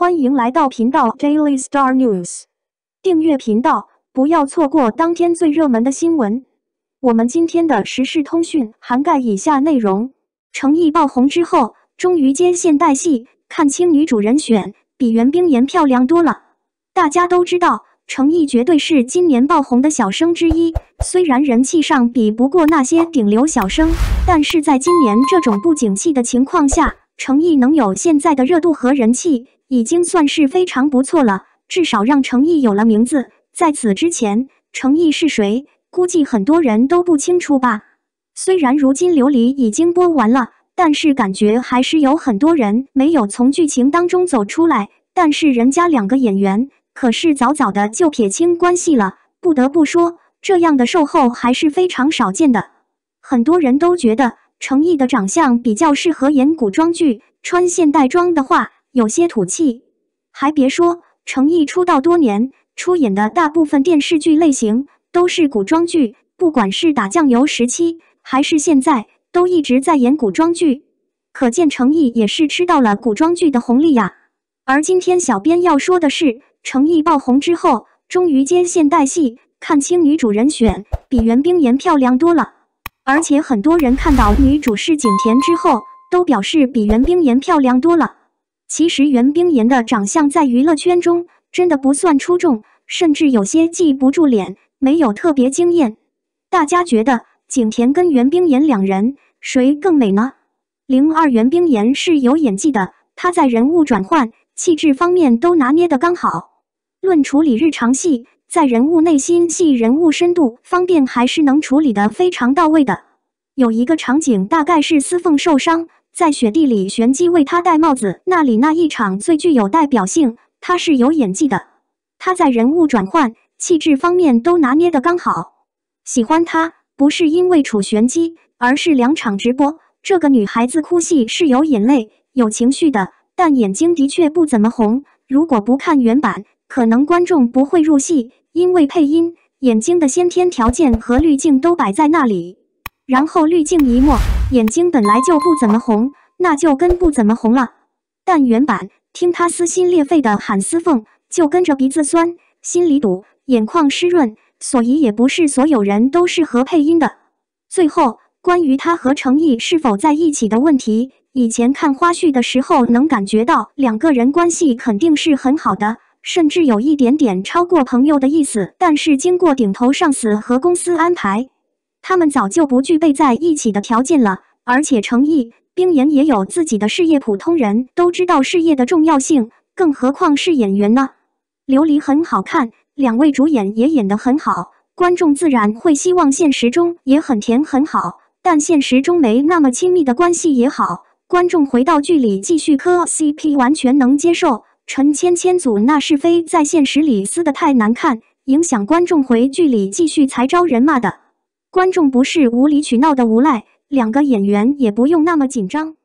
欢迎来到频道 Daily Star News，订阅频道，不要错过当天最热门的新闻。我们今天的时事通讯涵盖以下内容：成毅爆红之后，终于接现代戏，看清女主人选比袁冰妍漂亮多了。大家都知道，成毅绝对是今年爆红的小生之一。虽然人气上比不过那些顶流小生，但是在今年这种不景气的情况下。成毅能有现在的热度和人气，已经算是非常不错了。至少让成毅有了名字。在此之前，成毅是谁，估计很多人都不清楚吧？虽然如今《琉璃》已经播完了，但是感觉还是有很多人没有从剧情当中走出来。但是人家两个演员可是早早的就撇清关系了。不得不说，这样的售后还是非常少见的。很多人都觉得。成毅的长相比较适合演古装剧，穿现代装的话有些土气。还别说，成毅出道多年，出演的大部分电视剧类型都是古装剧，不管是打酱油时期还是现在，都一直在演古装剧。可见成毅也是吃到了古装剧的红利呀。而今天小编要说的是，成毅爆红之后，终于接现代戏，看清女主人选，比袁冰妍漂亮多了。而且很多人看到女主是景甜之后，都表示比袁冰妍漂亮多了。其实袁冰妍的长相在娱乐圈中真的不算出众，甚至有些记不住脸，没有特别惊艳。大家觉得景甜跟袁冰妍两人谁更美呢？零二袁冰妍是有演技的，她在人物转换、气质方面都拿捏得刚好。论处理日常戏。在人物内心戏、人物深度方面还是能处理的非常到位的。有一个场景大概是司凤受伤在雪地里，玄机为他戴帽子，那里那一场最具有代表性。他是有演技的，他在人物转换、气质方面都拿捏的刚好。喜欢他不是因为楚玄机，而是两场直播。这个女孩子哭戏是有眼泪、有情绪的，但眼睛的确不怎么红。如果不看原版，可能观众不会入戏，因为配音眼睛的先天条件和滤镜都摆在那里，然后滤镜一抹，眼睛本来就不怎么红，那就更不怎么红了。但原版听他撕心裂肺的喊司凤，就跟着鼻子酸，心里堵，眼眶湿润，所以也不是所有人都是合配音的。最后，关于他和程毅是否在一起的问题。以前看花絮的时候，能感觉到两个人关系肯定是很好的，甚至有一点点超过朋友的意思。但是经过顶头上司和公司安排，他们早就不具备在一起的条件了。而且成毅、冰岩也有自己的事业，普通人都知道事业的重要性，更何况是演员呢？《琉璃》很好看，两位主演也演得很好，观众自然会希望现实中也很甜很好。但现实中没那么亲密的关系也好。观众回到剧里继续磕 CP，完全能接受。陈芊芊组那是非在现实里撕的太难看，影响观众回剧里继续才招人骂的。观众不是无理取闹的无赖，两个演员也不用那么紧张。